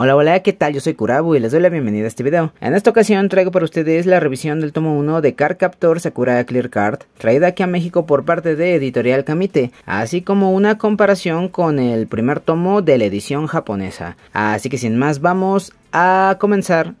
Hola, hola, ¿qué tal? Yo soy Kurabu y les doy la bienvenida a este video. En esta ocasión traigo para ustedes la revisión del tomo 1 de Card Captor Sakura Clear Card, traída aquí a México por parte de Editorial Kamite, así como una comparación con el primer tomo de la edición japonesa. Así que sin más, vamos a comenzar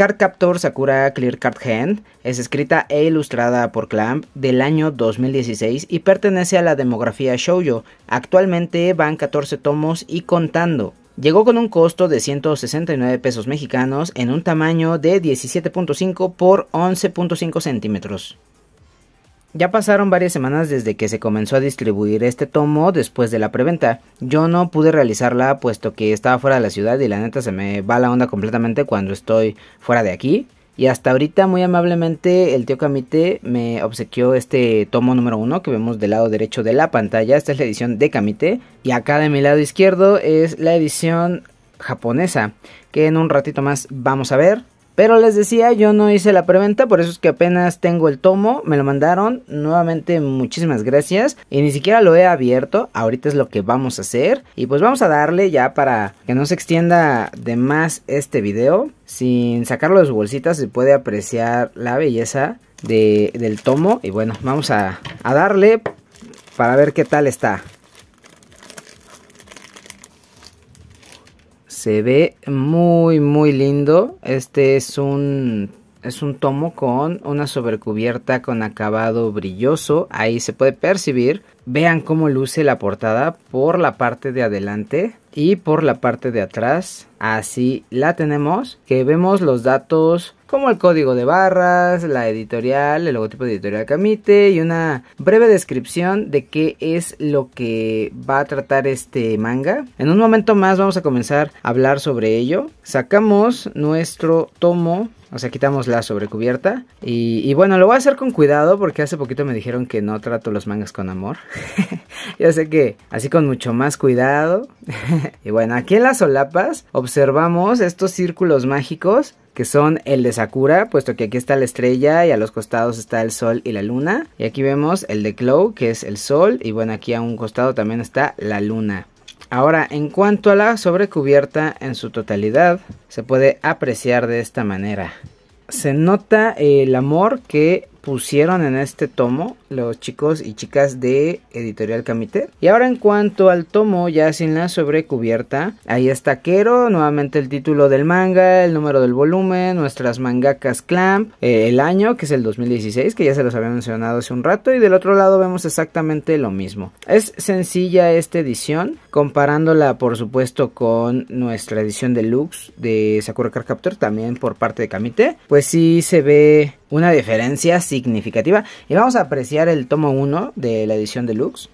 Card Captor Sakura Clear Card Hand es escrita e ilustrada por Clamp del año 2016 y pertenece a la demografía shoujo. Actualmente van 14 tomos y contando. Llegó con un costo de 169 pesos mexicanos en un tamaño de 17.5 por 11.5 centímetros. Ya pasaron varias semanas desde que se comenzó a distribuir este tomo después de la preventa. Yo no pude realizarla puesto que estaba fuera de la ciudad y la neta se me va la onda completamente cuando estoy fuera de aquí. Y hasta ahorita muy amablemente el tío Kamite me obsequió este tomo número uno que vemos del lado derecho de la pantalla. Esta es la edición de Kamite Y acá de mi lado izquierdo es la edición japonesa que en un ratito más vamos a ver. Pero les decía, yo no hice la preventa, por eso es que apenas tengo el tomo, me lo mandaron. Nuevamente, muchísimas gracias. Y ni siquiera lo he abierto, ahorita es lo que vamos a hacer. Y pues vamos a darle ya para que no se extienda de más este video. Sin sacarlo de su bolsita se puede apreciar la belleza del tomo. Y bueno, vamos a, a darle para ver qué tal está. Se ve muy, muy lindo. Este es un, es un tomo con una sobrecubierta con acabado brilloso. Ahí se puede percibir. Vean cómo luce la portada por la parte de adelante y por la parte de atrás. Así la tenemos. Que vemos los datos como el código de barras, la editorial, el logotipo de editorial camite y una breve descripción de qué es lo que va a tratar este manga. En un momento más vamos a comenzar a hablar sobre ello. Sacamos nuestro tomo o sea, quitamos la sobrecubierta. Y, bueno, lo voy a hacer con cuidado porque hace poquito me dijeron que no trato los mangas con amor. ya sé que así con mucho más cuidado. y bueno, aquí en las solapas observamos estos círculos mágicos que son el de Sakura, puesto que aquí está la estrella y a los costados está el sol y la luna. Y aquí vemos el de Cloud, que es el sol, y bueno, aquí a un costado también está la luna. Ahora, en cuanto a la sobrecubierta en su totalidad, se puede apreciar de esta manera. Se nota el amor que pusieron en este tomo los chicos y chicas de Editorial Kamite. Y ahora en cuanto al tomo, ya sin la sobrecubierta, ahí está Kero, nuevamente el título del manga, el número del volumen, nuestras mangakas Clamp, eh, el año que es el 2016, que ya se los había mencionado hace un rato, y del otro lado vemos exactamente lo mismo. Es sencilla esta edición, comparándola por supuesto con nuestra edición deluxe de Sakura Card Captor, también por parte de Kamite. pues sí se ve una diferencia significativa. Y vamos a apreciar el tomo 1 de la edición deluxe.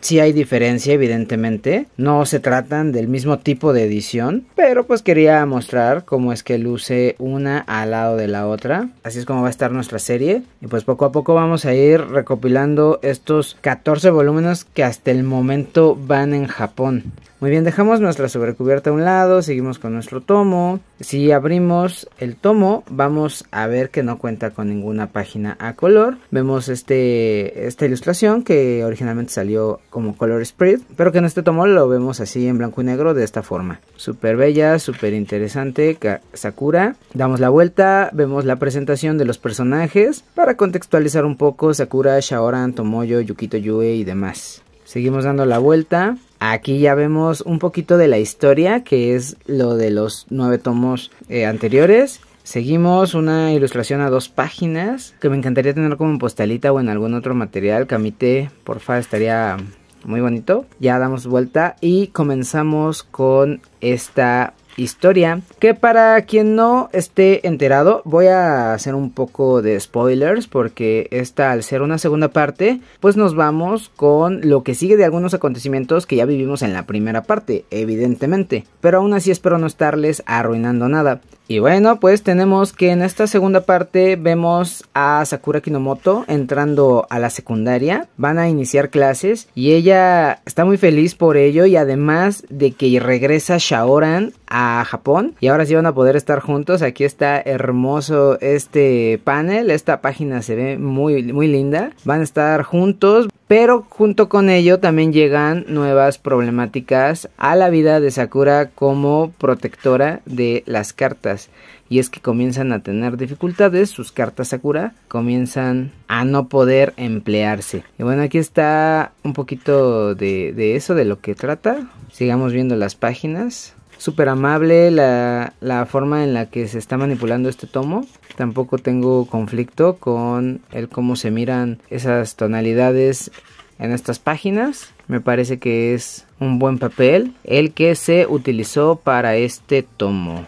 Sí hay diferencia, evidentemente. No se tratan del mismo tipo de edición. Pero pues quería mostrar cómo es que luce una al lado de la otra. Así es como va a estar nuestra serie. Y pues poco a poco vamos a ir recopilando estos 14 volúmenes que hasta el momento van en Japón. Muy bien, dejamos nuestra sobrecubierta a un lado, seguimos con nuestro tomo. Si abrimos el tomo, vamos a ver que no cuenta con ninguna página a color. Vemos este, esta ilustración que originalmente salió como color spread, pero que en este tomo lo vemos así en blanco y negro de esta forma. Súper bella, súper interesante, Sakura. Damos la vuelta, vemos la presentación de los personajes para contextualizar un poco Sakura, Shaoran, Tomoyo, Yukito Yue y demás. Seguimos dando la vuelta Aquí ya vemos un poquito de la historia, que es lo de los nueve tomos eh, anteriores. Seguimos una ilustración a dos páginas, que me encantaría tener como en postalita o en algún otro material. Camite, porfa, estaría muy bonito. Ya damos vuelta y comenzamos con esta historia. Que para quien no esté enterado, voy a hacer un poco de spoilers porque esta al ser una segunda parte, pues nos vamos con lo que sigue de algunos acontecimientos que ya vivimos en la primera parte, evidentemente. Pero aún así espero no estarles arruinando nada. Y bueno, pues tenemos que en esta segunda parte vemos a Sakura Kinomoto entrando a la secundaria. Van a iniciar clases y ella está muy feliz por ello y además de que regresa Shaoran a Japón y ahora sí van a poder estar juntos. Aquí está hermoso este panel, esta página se ve muy, muy linda. Van a estar juntos, pero junto con ello también llegan nuevas problemáticas a la vida de Sakura como protectora de las cartas. Y es que comienzan a tener dificultades, sus cartas Sakura comienzan a no poder emplearse. Y bueno, aquí está un poquito de, eso, de lo que trata. Sigamos viendo las páginas súper amable la, forma en la que se está manipulando este tomo. Tampoco tengo conflicto con el cómo se miran esas tonalidades en estas páginas. Me parece que es un buen papel el que se utilizó para este tomo.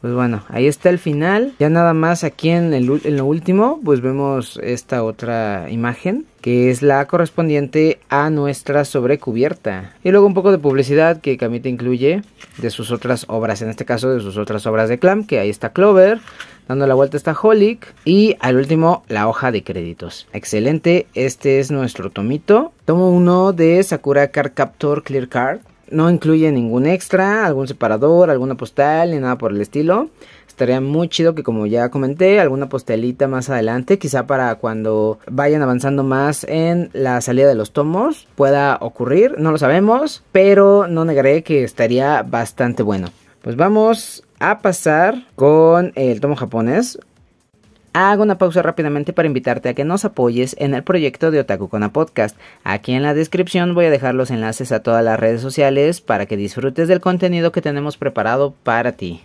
Pues bueno, ahí está el final. Ya nada más aquí en, en lo último, pues vemos esta otra imagen que es la correspondiente a nuestra sobrecubierta. Y luego un poco de publicidad que Camita incluye de sus otras obras, en este caso de sus otras obras de Clam, que ahí está Clover, dando la vuelta está Holic y al último la hoja de créditos. Excelente, este es nuestro tomito. Tomo uno de Sakura Card Captor Clear Card no incluye ningún extra, algún separador, alguna postal, ni nada por el estilo. Estaría muy chido que como ya comenté, alguna postelita más adelante, quizá para cuando vayan avanzando más en la salida de los tomos, pueda ocurrir, no lo sabemos, pero no negaré que estaría bastante bueno. Pues vamos a pasar con el tomo japonés hago una pausa rápidamente para invitarte a que nos apoyes en el proyecto de Otaku Kona Podcast. Aquí en la descripción voy a dejar los enlaces a todas las redes sociales para que disfrutes del contenido que tenemos preparado para ti.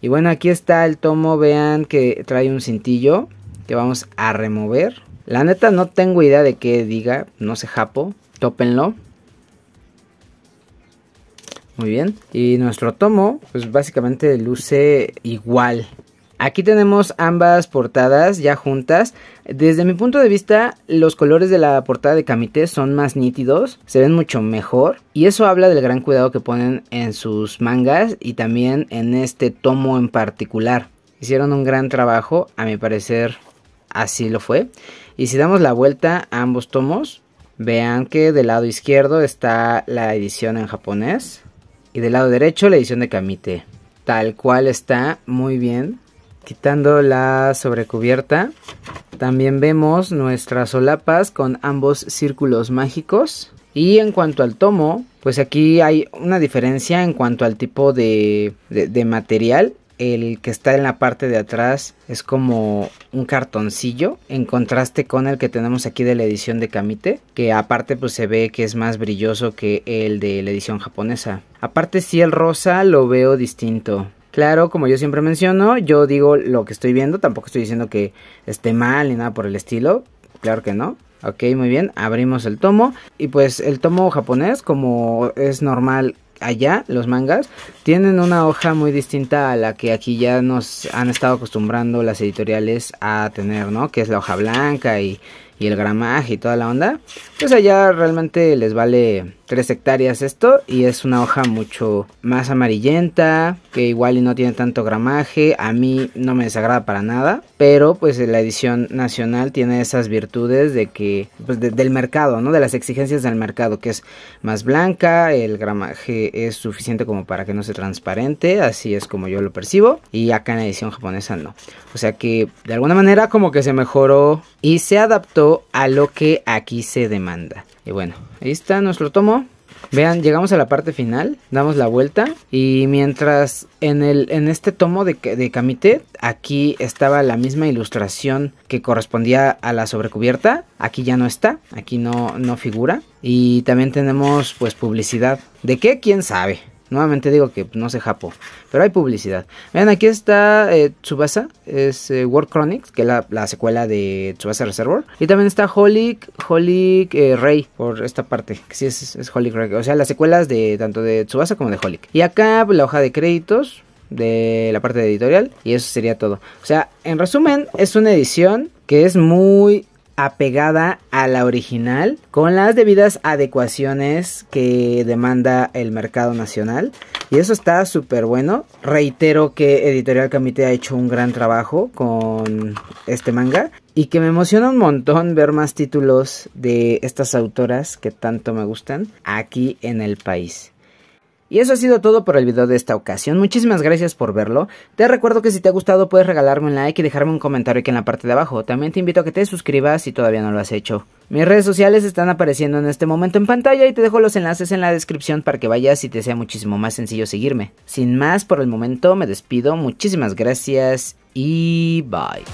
Y bueno, aquí está el tomo, vean que trae un cintillo que vamos a remover. La neta no tengo idea de qué diga, no sé japo, tópenlo. Muy bien, y nuestro tomo pues básicamente luce igual Aquí tenemos ambas portadas ya juntas. Desde mi punto de vista, los colores de la portada de Kamite son más nítidos, se ven mucho mejor y eso habla del gran cuidado que ponen en sus mangas y también en este tomo en particular. Hicieron un gran trabajo, a mi parecer así lo fue. Y si damos la vuelta a ambos tomos, vean que del lado izquierdo está la edición en japonés y del lado derecho la edición de Kamite. Tal cual está muy bien Quitando la sobrecubierta, también vemos nuestras solapas con ambos círculos mágicos. Y en cuanto al tomo, pues aquí hay una diferencia en cuanto al tipo de, material el que está en la parte de atrás es como un cartoncillo en contraste con el que tenemos aquí de la edición de Kamite, que aparte pues se ve que es más brilloso que el de la edición japonesa. Aparte si sí, el rosa lo veo distinto. Claro, como yo siempre menciono, yo digo lo que estoy viendo, tampoco estoy diciendo que esté mal ni nada por el estilo, claro que no. Ok, muy bien, abrimos el tomo y pues el tomo japonés, como es normal allá, los mangas, tienen una hoja muy distinta a la que aquí ya nos han estado acostumbrando las editoriales a tener, ¿no? Que es la hoja blanca y, y el gramaje y toda la onda, pues allá realmente les vale 3 hectáreas esto y es una hoja mucho más amarillenta, que igual y no tiene tanto gramaje, a mí no me desagrada para nada, pero pues la edición nacional tiene esas virtudes de que, pues del mercado, ¿no? De las exigencias del mercado, que es más blanca, el gramaje es suficiente como para que no sea transparente, así es como yo lo percibo, y acá en la edición japonesa no. O sea que de alguna manera como que se mejoró y se adaptó a lo que aquí se demanda. Y bueno, ahí está nuestro tomo. Vean, llegamos a la parte final, damos la vuelta y mientras en, el, en este tomo de, de Camite, aquí estaba la misma ilustración que correspondía a la sobrecubierta, aquí ya no está, aquí no, no figura y también tenemos pues publicidad. ¿De qué? ¿Quién sabe? Nuevamente digo que no sé Japo, pero hay publicidad. Vean, aquí está eh, Tsubasa, es eh, World Chronics, que es la, secuela de Tsubasa Reservoir. Y también está Holic, Holic eh, Rey, por esta parte, que sí es, es Holic Rey. O sea, las secuelas de tanto de Tsubasa como de Holic. Y acá pues, la hoja de créditos de la parte editorial y eso sería todo. O sea, en resumen, es una edición que es muy apegada a la original con las debidas adecuaciones que demanda el mercado nacional y eso está súper bueno reitero que editorial Camite ha hecho un gran trabajo con este manga y que me emociona un montón ver más títulos de estas autoras que tanto me gustan aquí en el país y eso ha sido todo por el video de esta ocasión. Muchísimas gracias por verlo. Te recuerdo que si te ha gustado puedes regalarme un like y dejarme un comentario aquí en la parte de abajo. También te invito a que te suscribas si todavía no lo has hecho. Mis redes sociales están apareciendo en este momento en pantalla y te dejo los enlaces en la descripción para que vayas y te sea muchísimo más sencillo seguirme. Sin más, por el momento me despido, muchísimas gracias y bye.